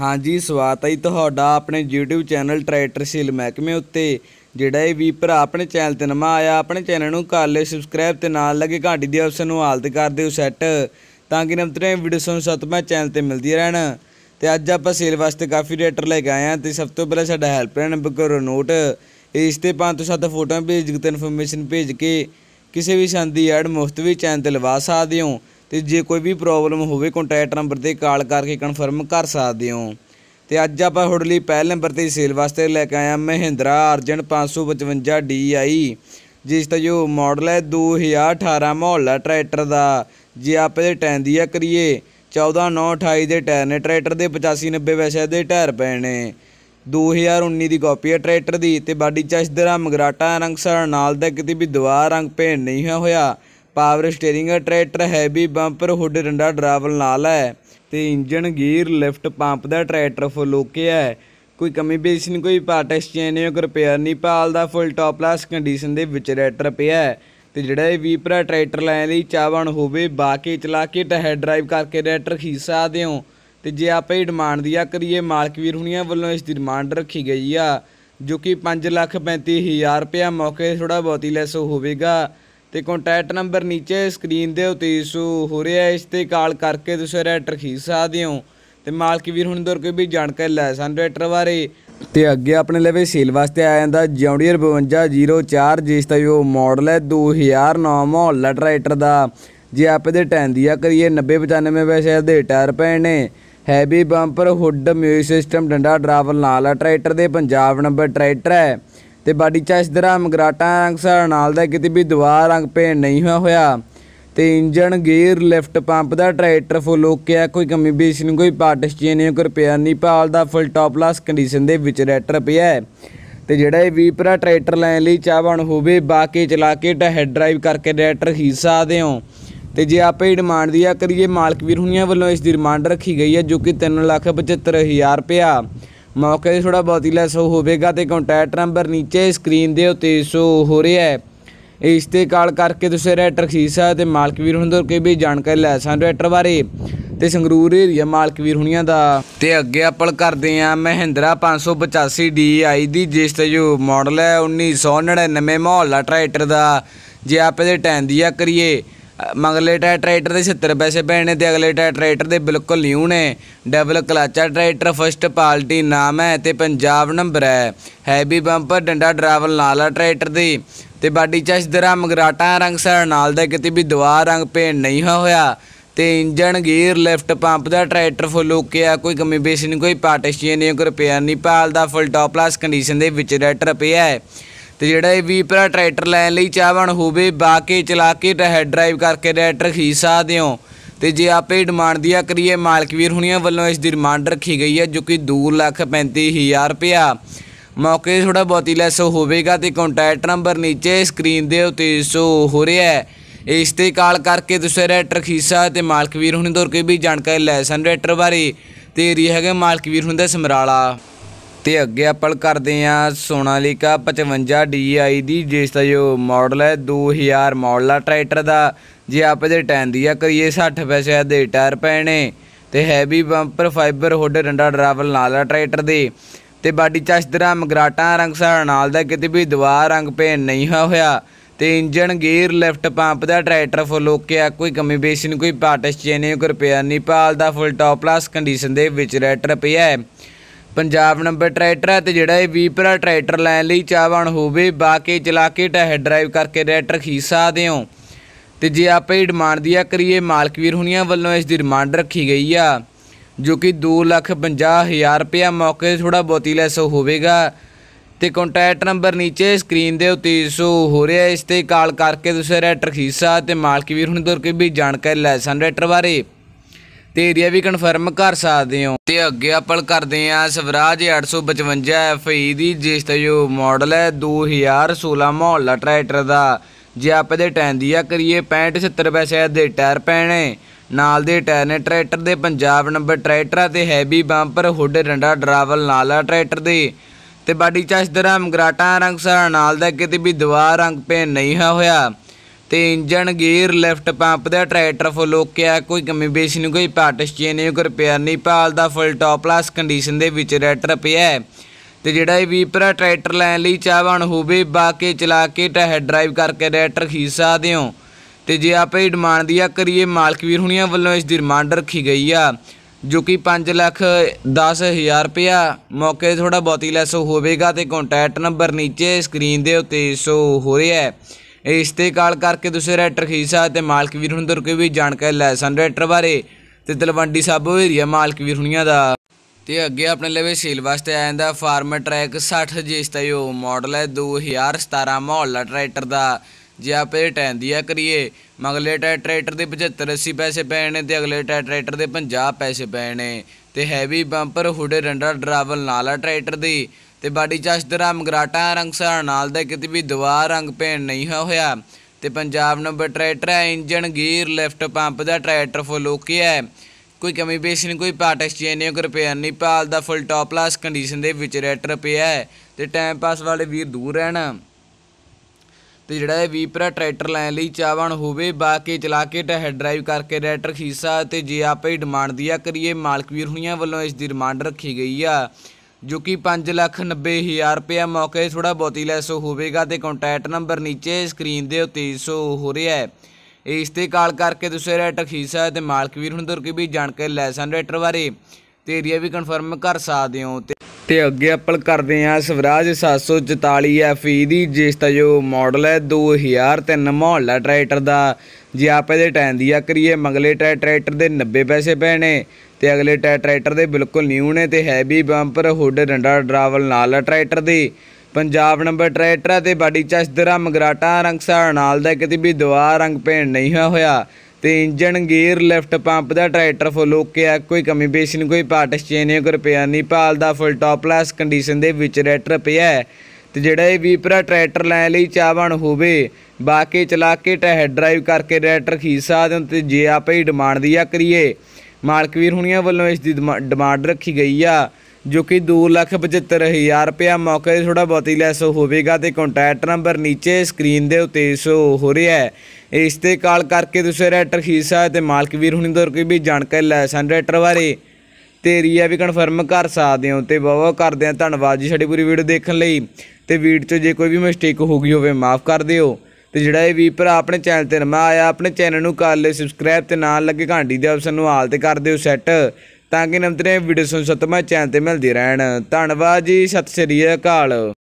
ਹਾਂਜੀ ਸਵਾਗਤ ਹੈ ਤੁਹਾਡਾ ਆਪਣੇ YouTube ਚੈਨਲ ਟਰੈਕਟਰ ਸੇਲ ਮਹਿਕਮੇ ਉੱਤੇ ਜਿਹੜਾ ਇਹ ਵੀਪਰ ਆਪਣੇ ਚੈਨਲ ਤੇ ਨਵਾਂ ਆਇਆ ਆਪਣੇ ਚੈਨਲ ਨੂੰ ਕਰ ਲਿਓ ਸਬਸਕ੍ਰਾਈਬ ਤੇ ਨਾਲ ਲੱਗੇ ਘੰਟੀ ਦੇ ਆਪਸ਼ਨ ਨੂੰ ਹਾਲਤ ਕਰ ਦਿਓ ਸੈੱਟ ਤਾਂ ਕਿ ਨਵਤਰੇ ਵੀਡੀਓ ਸੁਣ ਸਤਮਾ ਚੈਨਲ ਤੇ ਮਿਲਦੀ ਰਹਿਣ ਤੇ ਅੱਜ ਆਪਾਂ ਸੇਲ ਵਾਸਤੇ ਕਾਫੀ ਰੇਟਰ ਲੈ ਕੇ ਆਏ ਹਾਂ ਤੇ ਸਭ ਤੋਂ ਪਹਿਲਾਂ ਸਾਡਾ ਹੈਲਪਰ ਨੰਬਰ ਕਰੋ ਨੋਟ ਇਸ ਤੇ ਪੰਜ ਤੋਂ ਸੱਤ ਫੋਟੋਆਂ ਭੇਜ ਕੇ ਤੇ ਇਨਫੋਰਮੇਸ਼ਨ ਭੇਜ ਕੇ ਕਿਸੇ ਵੀ ਸੰਦੀ ਐਡ ਮੁਫਤ ਵੀ ਚੈਨਲ ਤੇ ਲਵਾ ਸਕਦੇ ਹੋ ਤੇ ਜੇ ਕੋਈ ਵੀ ਪ੍ਰੋਬਲਮ ਹੋਵੇ ਕੰਟੈਕਟ ਨੰਬਰ ਤੇ ਕਾਲ ਕਰਕੇ ਕਨਫਰਮ ਕਰ ਸਕਦੇ ਹੋ ਤੇ ਅੱਜ ਆਪਾਂ ਤੁਹਾਡੇ ਲਈ ਪਹਿਲੇ ਨੰਬਰ ਤੇ ਸੇਲ ਵਾਸਤੇ ਲੈ ਕੇ ਆਇਆ ਮਹਿੰਦਰਾ ਅਰਜਨ 555 DI ਜਿਸ ਦਾ ਜੋ ਮਾਡਲ ਹੈ 2018 ਮਹੌਲਾ ਟਰੈਕਟਰ ਦਾ ਜੇ ਆਪ ਇਹ ਟਾਇਰ ਦੀ ਆ ਕਰੀਏ 14928 ਦੇ ਟਾਇਰ ਨੇ ਟਰੈਕਟਰ ਦੇ 8590 ਵੈਸੇ ਦੇ ਟਾਇਰ ਪਏ ਨੇ 2019 ਦੀ ਕਾਪੀ ਹੈ ਟਰੈਕਟਰ ਦੀ ਤੇ ਬਾਡੀ ਚਸ਼ਦਰਾ ਮਗਰਾਟਾ ਰੰਗ ਸਰ ਨਾਲ ਦਾ ਕਿਤੇ ਵੀ ਦਵਾ ਰੰਗ ਪੇਂਟ ਨਹੀਂ ਹੋਇਆ power steering tractor heavy bumper hood ਡੰਡਾ ਡਰਾਵਲ ਨਾਲ ਹੈ ਤੇ ਇੰਜਨ ਗੀਅਰ ਲਿਫਟ ਪੰਪ ਦਾ ਟਰੈਕਟਰ ਫੁੱਲ ਓਕੇ ਹੈ ਕੋਈ ਕਮੀ ਬੇਸ ਨਹੀਂ ਕੋਈ ਪਾਰਟ ਐਕਸਚੇਂਜ ਨਹੀਂ ਕੋਈ ਰਿਪੇਅਰ ਨਹੀਂ ਪਾਲਦਾ ਫੁੱਲ ਟਾਪ ਲਾਸ ਕੰਡੀਸ਼ਨ ਦੇ ਵਿੱਚ ਟਰੈਕਟਰ ਪਿਆ ਤੇ ਜਿਹੜਾ ਇਹ ਵੀ ਭਰਾ ਟਰੈਕਟਰ ਲੈਣ ਲਈ ਚਾਹਵਾਨ ਹੋਵੇ ਬਾਕੀ ਚਲਾ ਕੇ ਟਹਿ ਡਰਾਈਵ ਕਰਕੇ ਟਰੈਕਟਰ ਖੀਸਾ ਸਕਦੇ ਹੋ ਤੇ ਜੇ ਆਪੇ ਹੀ ਡਿਮਾਂਡ ਦੀ ਆ ਕਰੀਏ ਮਾਲਕ ਵੀਰ ਹੁਣੀਆਂ ਵੱਲੋਂ ਇਸ ਦੀ ਡਿਮਾਂਡ ਰੱਖੀ ਗਈ ਆ ਜੋ ਕਿ 535000 ਰੁਪਏ ਮੌਕੇ ਥੋੜਾ ਬਹੁਤੀ ਲੈਸ ਹੋਵੇਗਾ ਤੇ ਕੰਟੈਕਟ ਨੰਬਰ ਨੀਚੇ ਸਕਰੀਨ ਦੇ ਉੱਤੇ ਇਸ਼ੂ ਹੋ ਰਿਹਾ ਇਸ ਤੇ ਕਾਲ ਕਰਕੇ ਤੁਸੀਂ ਰੈਟਰ ਖੀਚ ਸਕਦੇ ਹੋ ਤੇ ਮਾਲਕ ਵੀਰ ਹੁਣ ਦਰ ਕੋਈ ਵੀ ਜਾਣਕਾਰੀ ਲੈ ਸਨ ਰੈਟਰ ਬਾਰੇ ਤੇ ਅੱਗੇ ਆਪਣੇ ਲਈ ਸੇਲ ਵਾਸਤੇ ਆ ਜਾਂਦਾ ਜੌਂਡੀਅਰ 5204 ਜਿਸ ਦਾ ਉਹ ਮਾਡਲ ਹੈ 2009 ਮਾਡਲ ਟਰੈਕਟਰ ਦਾ ਜੇ ਆਪ ਦੇ ਟਾਈਮ ਦੀ ਆ ਕਰੀਏ 90 95 ਵੈਸੇ ਦੇ ਟਾਇਰ ਪਏ ਨੇ heavy bumper hood music system ਡੰਡਾ ਡਰਾਵਲ ਨਾਲ ਟਰੈਕਟਰ ਦੇ ਪੰਜਾਬ ਨੰਬਰ ਟਰੈਕਟਰ ਹੈ ਤੇ ਬਾਡੀ ਬਾਡੀਚਾ ਇਸ ਤਰ੍ਹਾਂ ਮਗਰਾਟਾਂ ਰੰਗ ਨਾਲ ਦਾ ਕਿਤੇ ਵੀ ਦਵਾ ਰੰਗ ਪੇਂਟ ਨਹੀਂ ਹੋਇਆ ਹੋਇਆ ਤੇ ਇੰਜਨ ਗੇਅਰ ਲਿਫਟ ਪੰਪ ਦਾ ਟਰੈਕਟਰ ਫੁੱਲ ਓਕੇ ਆ ਕੋਈ ਕਮੀ ਬੇਸ ਨਹੀਂ ਕੋਈ ਪਾਰਟ ਚੇਂਜ ਨਹੀਂ ਕੋਈ ਰਿਪੇਅਰ ਨਹੀਂ ਪਾਲ ਦਾ ਫੁੱਲ ਟਾਪ ਲਾਸ ਕੰਡੀਸ਼ਨ ਦੇ ਵਿੱਚ ਟਰੈਕਟਰ ਪਿਆ ਹੈ ਤੇ ਜਿਹੜਾ ਇਹ ਵੀਪਰਾ ਟਰੈਕਟਰ ਲੈਣ ਲਈ ਚਾਹਵਾਨ ਹੋਵੇ ਬਾਕੀ ਚਲਾ ਕੇ ਹੈਡ ਡਰਾਈਵ ਕਰਕੇ ਟਰੈਕਟਰ ਖੀਚ ਸਕਦੇ ਹੋ ਤੇ ਜੇ ਆਪੇ ਡਿਮਾਂਡ ਦੀ ਆ ਕਰੀਏ ਮਾਲਕ ਵੀਰ ਹੁਣੀਆਂ ਵੱਲੋਂ ਇਸ ਦੀ ਡਿਮਾਂਡ ਰੱਖੀ ਗਈ ਹੈ ਜੋ ਕਿ 375000 ਰੁਪਿਆ ਮੌਕੇ ਤੇ ਥੋੜਾ ਬਹੁਤ ਹੀ ਲੈਸ ਹੋਵੇਗਾ ਤੇ ਕੰਟੈਕਟ ਨੰਬਰ ਨੀਚੇ ਸਕਰੀਨ ਦੇ ਉੱਤੇ ਸੋ ਹੋ ਰਿਹਾ ਹੈ ਇਸ ਤੇ ਕਾਲ ਕਰਕੇ ਤੁਸੀਂ ਰੈਟਰ ਖੀਸਾ ਤੇ ਮਾਲਕ ਵੀਰ ਹੁੰਦਰ ਕੇ ਵੀ ਜਾਣਕਾਰੀ ਲੈ ਸਕਦੇ ਰੈਟਰ ਬਾਰੇ ਤੇ ਸੰਗਰੂਰ ਏਰੀਆ ਮਾਲਕ ਵੀਰ ਹੁਣੀਆਂ ਦਾ ਤੇ ਅੱਗੇ ਆਪਲ ਕਰਦੇ ਆ ਮਹਿੰਦਰਾ 585 DI ਦੀ ਜਿਸ ਤੇ ਜੋ ਮਾਡਲ ਹੈ 1999 ਮਹੌਲਾ ਟਰੈਕਟਰ ਦਾ ਜੇ ਆਪੇ ਦੇ ਟੈਂਦੀਆ ਕਰੀਏ ਮਗਲੇ ਟਾਇਰ ਟਰੈਕਟਰ ਦੇ 70 ਪੈਸੇ ਪੈਣੇ ਤੇ ਅਗਲੇ ਟਾਇਰ ਟਰੈਕਟਰ ਦੇ ਬਿਲਕੁਲ ਨਿਊ ਨੇ ਡਬਲ ਕਲਾਚਾ ਟਰੈਕਟਰ ਫਸਟ ਪਾਲਟੀ ਨਾਮ ਹੈ ਤੇ ਪੰਜਾਬ ਨੰਬਰ ਹੈ ਹੈਵੀ ਬੰਪਰ ਡੰਡਾ ਡਰਾਵਲ ਨਾਲ ਆ ਟਰੈਕਟਰ ਦੀ ਤੇ ਬਾਡੀ ਚਸ਼ ਦਰਾ ਮਗਰਾਟਾ ਰੰਗ ਸਰ ਨਾਲ ਦਾ ਕਿਤੇ ਵੀ ਦਵਾ ਰੰਗ ਪੇਂਟ ਨਹੀਂ ਹੋਇਆ ਤੇ ਇੰਜਨ ਗੀਅਰ ਲਿਫਟ ਪੰਪ ਦਾ ਟਰੈਕਟਰ ਫੁੱਲ ਓਕੇ ਆ ਕੋਈ ਕਮੀ ਬੇਸ਼ੀ ਨਹੀਂ ਕੋਈ ਪਾਰਟਸ ਨਹੀਂ ਕੋਈ ਰਿਪੇਅਰ ਨਹੀਂ ਪਾਲਦਾ ਫੁੱਲ ਟੌਪ ਕਲਾਸ ਕੰਡੀਸ਼ਨ ਦੇ ਵਿੱਚ ਰੈਟਰ ਪਿਆ ਹੈ ਤੇ ਜਿਹੜਾ ਇਹ ਵੀਪਰਾ ਟਰੈਕਟਰ ਲੈਣ ਲਈ ਚਾਹਵਣ ਹੋਵੇ ਬਾਕੇ ਚਲਾ ਕੇ ਤੇ ਹੈਡ ਡਰਾਈਵ ਕਰਕੇ ਟਰੈਕਟਰ ਖੀਸ ਸਕਦੇ ਹੋ ਤੇ ਜੇ ਆਪੇ ਡਿਮਾਂਡ ਦੀਆ ਕਰੀਏ ਮਾਲਕ ਵੀਰ ਹੁਣੀਆਂ ਵੱਲੋਂ ਇਸ ਦੀ ਡਿਮਾਂਡ ਰੱਖੀ ਗਈ ਹੈ ਜੋ ਕਿ 2,35,000 ਰੁਪਇਆ ਮੌਕੇ ਥੋੜਾ ਬਹੁਤੀ ਲੈਸ ਹੋਵੇਗਾ ਤੇ ਕੰਟੈਕਟ ਨੰਬਰ ਨੀਚੇ ਸਕਰੀਨ ਦੇ ਉੱਤੇ ਸੋ ਹੋ ਰਿਹਾ ਹੈ ਇਸ ਤੇ ਕਾਲ ਕਰਕੇ ਤੁਸੀਂ ਰੈਟਰ ਖੀਸਾ ਤੇ ਮਾਲਕ ਵੀਰ ਹੁਣੀ ਦੌਰ ਕੇ ਵੀ ਜਾਣਕਾਰੀ ਲੈ ਸਨ ਰੈਟਰ ਬਾਰੇ ਤੇ ਰਹੀ ਹੈਗੇ ਮਾਲਕ ਵੀਰ ਹੁੰਦਾ ਸਮਰਾਲਾ ਤੇ ਅੱਗੇ ਆਪਾਂ ਕਰਦੇ ਆ ਸੋਨਾਲੀਕਾ 55 DI ਦੀ ਜਿਸ ਦਾ ਜੋ ਮਾਡਲ ਹੈ 2000 ਮਾਡਲ ਆ ਟਰੈਕਟਰ ਦਾ ਜੇ ਆਪ ਦੇ ਟੈਨ ਦੀ ਆ ਕਰੀਏ 60 ਪੈਸੇ ਦੇ ਟਾਇਰ ਪੈਣੇ ਤੇ ਹੈਵੀ ਬੰਪਰ ਫਾਈਬਰ ਹੁੱਡ ਡੰਡਾ ਡਰਾਵਲ ਨਾਲ ਆ ਟਰੈਕਟਰ ਦੇ ਤੇ ਬਾਡੀ ਚਸ਼ਦਰਾ ਮਗਰਾਟਾਂ ਰੰਗ ਸਾਰ ਨਾਲ ਦਾ ਕਿਤੇ ਵੀ ਦਵਾ ਰੰਗ ਪੇ ਨਹੀਂ ਹੋਇਆ ਤੇ ਇੰਜਨ ਗੇਅਰ ਲਿਫਟ ਪੰਪ ਦਾ ਟਰੈਕਟਰ ਫੁੱਲ ਓਕੇ ਆ ਕੋਈ ਕਮੀ ਬੇਸੀ ਨਹੀਂ ਕੋਈ ਪਾਰਟਸ ਚੇਨੇ ਕੋਈ ਰਿਪੇਅਰ ਨਹੀਂ ਪਾਲ ਦਾ ਫੁੱਲ ਟੌਪ ਪਲਸ ਕੰਡੀਸ਼ਨ ਦੇ ਵਿੱਚ ਰੈਟਰ ਪਿਆ ਹੈ ਪੰਜਾਬ ਨੰਬਰ ਟਰੈਕਟਰ ਹੈ ਤੇ ਜਿਹੜਾ ਇਹ ਵੀਪਰਾ ਟਰੈਕਟਰ ਲੈਣ ਲਈ ਚਾਹਵਾਨ ਹੋਵੇ ਬਾਕੇ ਚਲਾ ਕੇ ਟਹਿ ਡਰਾਈਵ ਕਰਕੇ ਟਰੈਕਟਰ ਖੀਸ ਸਕਦੇ ਹੋ ਤੇ ਜੇ ਆਪੇ ਹੀ ਡਿਮਾਂਡ ਦੀਆ ਕਰੀਏ ਮਾਲਕ ਵੀਰ ਹੁਣੀਆਂ ਵੱਲੋਂ ਇਸ ਦੀ ਡਿਮਾਂਡ ਰੱਖੀ ਗਈ ਆ ਜੋ ਕਿ 250000 ਰੁਪਏ ਮੌਕੇ ਥੋੜਾ ਬਹੁਤੀ ਲੈਸ ਹੋਵੇਗਾ ਤੇ ਕੰਟੈਕਟ ਨੰਬਰ ਨੀਚੇ ਸਕਰੀਨ ਦੇ ਉੱਤੇ ਸੋ ਹੋ ਰਿਹਾ ਇਸ ਤੇ ਕਾਲ ਕਰਕੇ ਤੁਸੀਂ ਰੈਟਰ ਖੀਸਾ ਤੇ ਮਾਲਕ ਵੀਰ ਹੁਣ ਦੁਰ ਕੇ ਵੀ ਜਾਣਕਾਰੀ ਲੈ ਸਨ ਰੈਟਰ ਬਾਰੇ ਤੇ ਏਰੀਆ ਵੀ ਕਨਫਰਮ ਕਰ ਸਕਦੇ ਹੋ ਤੇ ਅੱਗੇ ਆਪਾਂ ਕਰਦੇ ਆ ਸਵਰਾਜ 855 FE ਦੀ ਜਿਸ ਜੋ ਮਾਡਲ ਹੈ 2016 ਮਹੌਲਾ ਟਰੈਕਟਰ ਦਾ ਜੇ ਆਪਾਂ ਦੇ ਟਾਇਰ ਦੀ ਆ ਕਰੀਏ 65 70 ਪੈਸੇ ਦੇ ਟਾਇਰ ਪੈਣੇ ਨਾਲ ਦੇ ਟਾਇਰ ਨੇ ਟਰੈਕਟਰ ਦੇ ਪੰਜਾਬ ਨੰਬਰ ਟਰੈਕਟਰਾਂ ਤੇ ਹੈਵੀ ਬੰਪਰ ਹੁੱਡ ਡੰਡਾ ਡਰਾਵਲ ਨਾਲ ਆ ਟਰੈਕਟਰ ਦੇ ਤੇ ਬਾਡੀ ਦਰਾਮ ਗਰਾਟਾ ਰੰਗ ਸਾਰਾ ਨਾਲ ਦਾ ਕਿਤੇ ਵੀ ਦੀਵਾਰ ਰੰਗ ਪੇ ਨਹੀਂ ਹੋਇਆ ਤੇ ਇੰਜਨ ਗੇਅਰ ਲਿਫਟ ਪੰਪ ਦਾ ਟਰੈਕਟਰ ਫੁੱਲ ਓਕੇ ਆ ਕੋਈ ਕਮੀ ਬੇਸ਼ੀ ਨਹੀਂ ਕੋਈ ਪਾਰਟਸ ਚੇਨ ਨਹੀਂ ਕੋਈ ਰਿਪੇਅਰ ਨਹੀਂ ਪਾਲ ਦਾ ਫੁੱਲ ਟੌਪ ਲਾਸ ਕੰਡੀਸ਼ਨ ਦੇ ਵਿੱਚ ਟਰੈਕਟਰ ਪਿਆ ਤੇ ਜਿਹੜਾ ਇਹ ਵੀ ਟਰੈਕਟਰ ਲੈਣ ਲਈ ਚਾਹਵਾਨ ਹੋਵੇ ਬਾਕੇ ਚਲਾ ਕੇ ਟਹਿ ਡਰਾਈਵ ਕਰਕੇ ਟਰੈਕਟਰ ਖੀਸਾ ਸਕਦੇ ਹੋ ਤੇ ਜੇ ਆਪੇ ਹੀ ਡਿਮਾਂਡ ਦੀ ਆ ਕਰੀਏ ਵੀਰ ਹੁਣੀਆਂ ਵੱਲੋਂ ਇਸ ਦੀ ਡਿਮਾਂਡ ਰੱਖੀ ਗਈ ਆ ਜੋ ਕਿ 5 ਲੱਖ 10000 ਰੁਪਇਆ ਮੌਕੇ ਥੋੜਾ ਬਹੁਤੀ ਲੈਸ ਹੋਵੇਗਾ ਤੇ ਕੰਟੈਕਟ ਨੰਬਰ ਨੀਚੇ ਸਕਰੀਨ ਦੇ ਉੱਤੇ ਸੋ ਹੋ ਰਿਹਾ ਹੈ ਇਸ ਤੇ ਕਾਲ ਕਰਕੇ ਤੁਸੀਂ ਰੈਟਰ ਖੀਸਾ ਤੇ ਮਾਲਕ ਵੀਰ ਹੁਣ ਕੋਈ ਵੀ ਜਾਣਕਾਰੀ ਲੈ ਸਨ ਰੈਟਰ ਬਾਰੇ ਤੇ ਤਲਵੰਡੀ ਸਾਬੋ ਏਰੀਆ ਮਾਲਕ ਵੀਰ ਹੁਣੀਆਂ ਦਾ ਤੇ ਅੱਗੇ ਆਪਣੇ ਲਈ ਸੇਲ ਵਾਸਤੇ ਆ ਜਾਂਦਾ ਫਾਰਮ ਟਰੈਕ 60 ਯੋ ਮਾਡਲ ਹੈ 2017 ਮਹੌਲਾ ਟਰੈਕਟਰ ਦਾ ਜੇ ਆਪੇ ਟੈਨ ਦੀ ਆ ਕਰੀਏ ਮਗਲੇ ਟਰੈਕਟਰ ਦੇ 75 80 ਪੈਸੇ ਪੈਣ ਨੇ ਤੇ ਅਗਲੇ ਟਰੈਕਟਰ ਦੇ 50 ਪੈਸੇ ਪੈਣ ਨੇ ਤੇ ਹੈਵੀ ਬੰਪਰ ਹੁੜੇ ਰੰਡਾ ਡਰਾਵਲ ਨਾਲ ਆ ਟਰੈਕਟਰ ਦੀ ਤੇ ਬਾਡੀ ਚਸ਼ਦਰਾ ਮਗਰਾਟਾ ਰੰਗਸਰ ਨਾਲ ਦੇ ਕਿਤੇ ਵੀ ਦੁਬਾਰ ਰੰਗ ਭੇਣ ਨਹੀਂ ਹੋਇਆ ਤੇ ਪੰਜਾਬ ਨੰਬਰ ਟਰੈਕਟਰ ਹੈ ਇੰਜਨ ਗੀਅਰ ਲਿਫਟ ਪੰਪ ਦਾ ਟਰੈਕਟਰ ਫੁੱਲ ਓਕੇ ਹੈ ਕੋਈ ਕਮੀ ਪੇਸ਼ ਨਹੀਂ ਕੋਈ ਪਾਰਟ ਐਕਸਚੇਂਜ ਨਹੀਂ ਕੋਈ ਰਿਪੇਅਰ ਨਹੀਂ ਪਾਲ ਦਾ ਫੁੱਲ ਟੌਪ ਲਾਸ ਕੰਡੀਸ਼ਨ ਦੇ ਵਿੱਚ ਰੈਟਰ ਪਿਆ ਹੈ ਤੇ ਟਾਈਮ ਪਾਸ ਵਾਲੇ ਵੀਰ ਦੂਰ ਰਹਿਣਾ ਤੇ ਜਿਹੜਾ ਇਹ ਵੀਪਰਾ ਟਰੈਕਟਰ ਲੈਣ ਲਈ ਚਾਹਵਾਨ ਹੋਵੇ ਬਾਕੀ ਚਲਾ ਕੇ ਹੈਡ ਡਰਾਈਵ ਕਰਕੇ ਟਰੈਕਟਰ ਖੀਸਾ ਤੇ ਜੇ ਆਪੇ ਹੀ ਡਿਮਾਂਡ ਦਿਆ ਕਰੀਏ ਮਾਲਕ ਵੀਰ ਹੁਣੀਆਂ ਵੱਲੋਂ ਇਸ ਦੀ ਡਿਮਾਂਡ ਰੱਖੀ ਗਈ ਆ ਜੋ ਕਿ 590000 ਰੁਪਏ ਮੌਕੇ ਥੋੜਾ ਬਹੁਤੀ ਲੈਸ ਹੋਵੇਗਾ ਤੇ ਕੰਟੈਕਟ ਨੰਬਰ ਨੀਚੇ ਸਕਰੀਨ ਦੇ ਉੱਤੇ ਸੋ ਹੋ ਰਿਹਾ ਹੈ ਇਸ ਤੇ ਕਾਲ ਕਰਕੇ ਤੁਸੀਂ ਰੇਟ ਖੀਸਾ ਤੇ ਮਾਲਕ ਵੀਰ ਹੁੰਦਰ ਕੀ ਵੀ ਜਾਣ ਲੈ ਸਕਦੇ ਰੇਟਰ ਬਾਰੇ ਤੇ ਏਰੀਆ ਵੀ ਕਨਫਰਮ ਕਰ ਸਕਦੇ ਹੋ ਤੇ ਅੱਗੇ ਅਪਲ ਕਰਦੇ ਆ ਸਵਰਾਜ 744 FE ਦੀ ਜਿਸ ਦਾ ਜੋ ਮਾਡਲ ਹੈ 2003 ਮਹੌਲਾ ਟਰੈਕਟਰ ਦਾ ਜੇ ਆਪੇ ਦੇ ਟਾਈਮ ਦੀ ਆ ਕਰੀਏ ਮੰਗਲੇ ਟਰੈਕਟਰ ਦੇ 90 ਪੈਸੇ ਪਏ ਨੇ ਤੇ ਅਗਲੇ ਟਾਇਰ ਟਰੈਕਟਰ ਦੇ ਬਿਲਕੁਲ ਨਿਊ ਨੇ ਤੇ ਹੈਵੀ ਬੰਪਰ ਹੁੱਡ ਡੰਡਾ ਡਰਾਵਲ ਨਾਲ ਟਰੈਕਟਰ ਦੀ ਪੰਜਾਬ ਨੰਬਰ ਟਰੈਕਟਰ ਤੇ ਬਾਡੀ ਚਸ਼ਦਰਾ ਮਗਰਾਟਾ ਰੰਗਸਾ ਨਾਲ ਦਾ ਕਿਤੇ ਵੀ ਦੁਆ ਰੰਗ ਪੇਂਟ ਨਹੀਂ ਹੋਇਆ ਹੋਇਆ ਤੇ ਇੰਜਨ ਗੇਅਰ ਲਿਫਟ ਪੰਪ ਦਾ ਟਰੈਕਟਰ ਫੁੱਲ ਓਕੇ ਆ ਕੋਈ ਕਮੀ ਬੇਸ਼ੀ ਨਹੀਂ ਕੋਈ ਪਾਰਟਸ ਚੇਂਜ ਨਹੀਂ ਕੋਈ ਰਿਪੇਅਰ ਨਹੀਂ ਪਾਲ ਦਾ ਫੁੱਲ ਟੌਪ ਲੈਸ ਕੰਡੀਸ਼ਨ ਦੇ ਵਿੱਚ ਟਰੈਕਟਰ ਪਿਆ ਤੇ ਜਿਹੜਾ ਇਹ ਵੀਪਰਾ ਟਰੈਕਟਰ ਲੈਣ ਲਈ ਚਾਹਵਾਨ ਹੋਵੇ ਬਾਕੀ ਚਲਾ ਕੇ ਟਹਿ ਡਰਾਈਵ ਕਰਕੇ ਟਰੈਕਟਰ ਖੀਸਾ ਦੇ ਤੇ ਜੇ ਆਪੇ ਹੀ ਡਿਮਾਂਡ ਦੀ ਆ ਕਰੀਏ ਮਾਲਕਵੀਰ ਹੁਣੀਆਂ ਵੱਲੋਂ ਇਸ ਦੀ ਡਿਮਾਂਡ ਰੱਖੀ ਗਈ ਆ ਜੋ ਕਿ 275000 ਰੁਪਿਆ ਮੌਕੇ ਤੇ ਥੋੜਾ ਬਹੁਤੀ ਲੈਸ ਹੋਵੇਗਾ ਤੇ ਕੰਟੈਕਟ ਨੰਬਰ ਨੀਚੇ ਸਕਰੀਨ ਦੇ ਉੱਤੇ ਸੋ ਹੋ ਰਿਹਾ ਹੈ ਇਸ ਤੇ ਕਾਲ ਕਰਕੇ ਤੁਸੀਂ ਰੈਟਰ ਖੀਸਾ ਤੇ ਮਾਲਕਵੀਰ ਹੁਣੀ ਤੋਂ ਕੋਈ ਵੀ ਜਾਣਕਾਰੀ ਲੈ ਸਨ ਰੈਟਰ ਬਾਰੇ ਤੇਰੀ ਆ ਵੀ ਕਨਫਰਮ ਕਰ ਸਕਦੇ ਹੋ ਤੇ ਬਹੁਤ ਕਰਦੇ ਆ ਧੰਨਵਾਦ ਜੀ ਸਾਡੀ ਪੂਰੀ ਵੀਡੀਓ ਦੇਖਣ ਲਈ ਤੇ ਵੀਡੀਓ 'ਚ ਜੇ ਕੋਈ ਵੀ ਮਿਸਟੇਕ ਹੋ ਗਈ ਹੋਵੇ ਮਾਫ ਕਰ ਦਿਓ ਤੇ ਜਿਹੜਾ ਇਹ ਵੀ ਭਰਾ ਆਪਣੇ ਚੈਨਲ ਤੇ ਨਵਾਂ ਆਇਆ ਆਪਣੇ ਚੈਨਲ ਨੂੰ ਕਰ ਲਈ ਸਬਸਕ੍ਰਾਈਬ ਤੇ ਨਾਲ ਲੱਗੇ ਘੰਟੀ ਦੇ ਆਪਸ਼ਨ ਨੂੰ ਹਾਲ ਤੇ ਕਰ ਦਿਓ ਸੈੱਟ ਤਾਂ ਕਿ ਨਵਤਰੇ ਵੀਡੀਓ ਸੁਣ ਸਤਮਾ ਚੈਨਲ ਤੇ ਮਿਲਦੀ ਰਹਿਣ ਧੰਨਵਾਦ ਜੀ ਸਤਿ ਸ੍ਰੀ ਅਕਾਲ